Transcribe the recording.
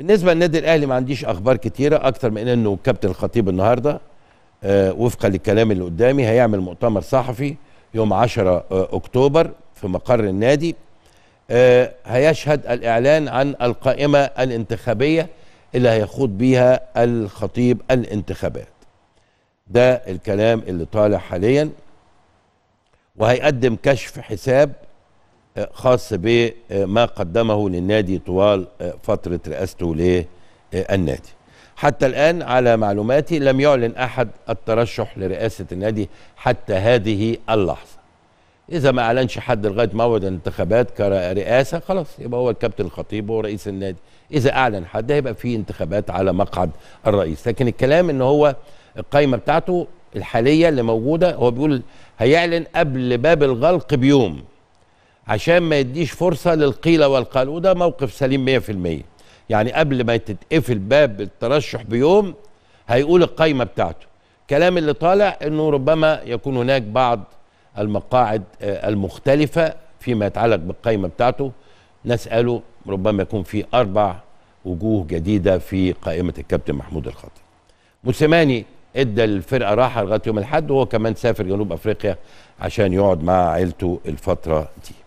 بالنسبه للنادي الاهلي ما عنديش اخبار كتيره اكتر من انه كابتن الخطيب النهارده آه، وفقا للكلام اللي قدامي هيعمل مؤتمر صحفي يوم 10 آه، اكتوبر في مقر النادي آه، هيشهد الاعلان عن القائمه الانتخابيه اللي هيخوض بيها الخطيب الانتخابات ده الكلام اللي طالع حاليا وهيقدم كشف حساب خاص بما آه، قدمه للنادي طوال آه، فترة رئاسته للنادي حتى الآن على معلوماتي لم يعلن أحد الترشح لرئاسة النادي حتى هذه اللحظة إذا ما أعلنش حد لغاية موعد الانتخابات كرئاسة خلاص يبقى هو الكابتن الخطيب هو رئيس النادي إذا أعلن حد هيبقى في انتخابات على مقعد الرئيس لكن الكلام إن هو القايمة بتاعته الحالية اللي موجودة هو بيقول هيعلن قبل باب الغلق بيوم عشان ما يديش فرصه للقيل والقال وده موقف سليم 100% يعني قبل ما تتقفل باب الترشح بيوم هيقول القايمه بتاعته الكلام اللي طالع انه ربما يكون هناك بعض المقاعد آه، المختلفه فيما يتعلق بالقايمه بتاعته نساله ربما يكون في اربع وجوه جديده في قائمه الكابتن محمود الخطيب موسيماني ادى الفرقه راحه لغايه يوم الاحد وهو كمان سافر جنوب افريقيا عشان يقعد مع عيلته الفتره دي